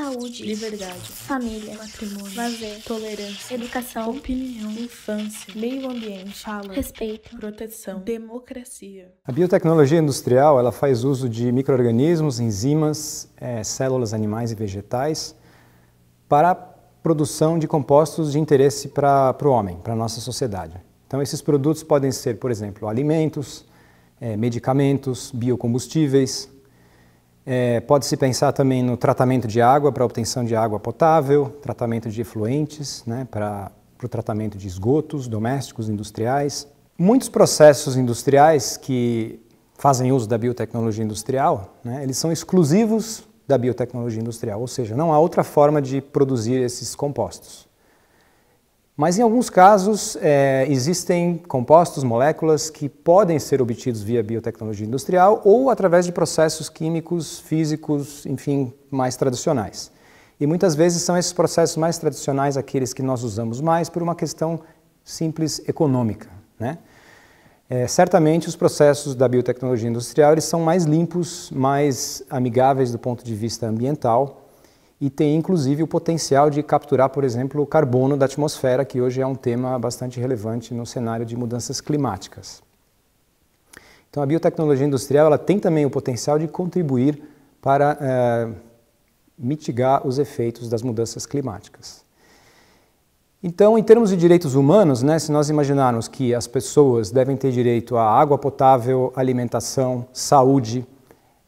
saúde, liberdade, família, matrimônio, lazer, tolerância, educação, opinião, infância, meio ambiente, fala, respeito, proteção, democracia. A biotecnologia industrial ela faz uso de microorganismos, enzimas, é, células animais e vegetais para a produção de compostos de interesse para o homem, para a nossa sociedade. Então esses produtos podem ser, por exemplo, alimentos, é, medicamentos, biocombustíveis, é, Pode-se pensar também no tratamento de água para obtenção de água potável, tratamento de efluentes né, para o tratamento de esgotos domésticos, industriais. Muitos processos industriais que fazem uso da biotecnologia industrial, né, eles são exclusivos da biotecnologia industrial, ou seja, não há outra forma de produzir esses compostos. Mas em alguns casos é, existem compostos, moléculas que podem ser obtidos via biotecnologia industrial ou através de processos químicos, físicos, enfim, mais tradicionais. E muitas vezes são esses processos mais tradicionais aqueles que nós usamos mais por uma questão simples econômica. Né? É, certamente os processos da biotecnologia industrial eles são mais limpos, mais amigáveis do ponto de vista ambiental e tem inclusive o potencial de capturar, por exemplo, o carbono da atmosfera, que hoje é um tema bastante relevante no cenário de mudanças climáticas. Então, a biotecnologia industrial ela tem também o potencial de contribuir para eh, mitigar os efeitos das mudanças climáticas. Então, em termos de direitos humanos, né, se nós imaginarmos que as pessoas devem ter direito à água potável, alimentação, saúde,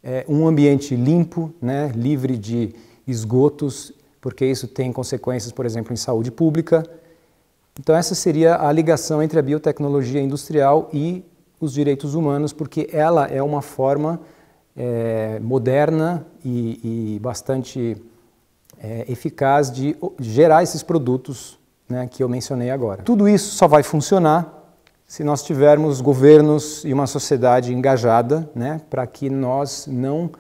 eh, um ambiente limpo, né, livre de esgotos, porque isso tem consequências, por exemplo, em saúde pública. Então, essa seria a ligação entre a biotecnologia industrial e os direitos humanos, porque ela é uma forma é, moderna e, e bastante é, eficaz de gerar esses produtos né, que eu mencionei agora. Tudo isso só vai funcionar se nós tivermos governos e uma sociedade engajada né, para que nós não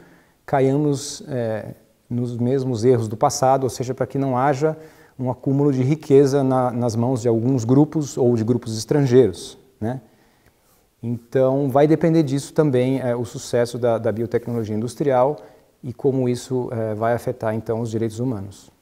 caiamos. É, nos mesmos erros do passado, ou seja, para que não haja um acúmulo de riqueza na, nas mãos de alguns grupos ou de grupos estrangeiros. Né? Então, vai depender disso também é, o sucesso da, da, biotecnologia industrial e como isso é, vai afetar então os direitos humanos.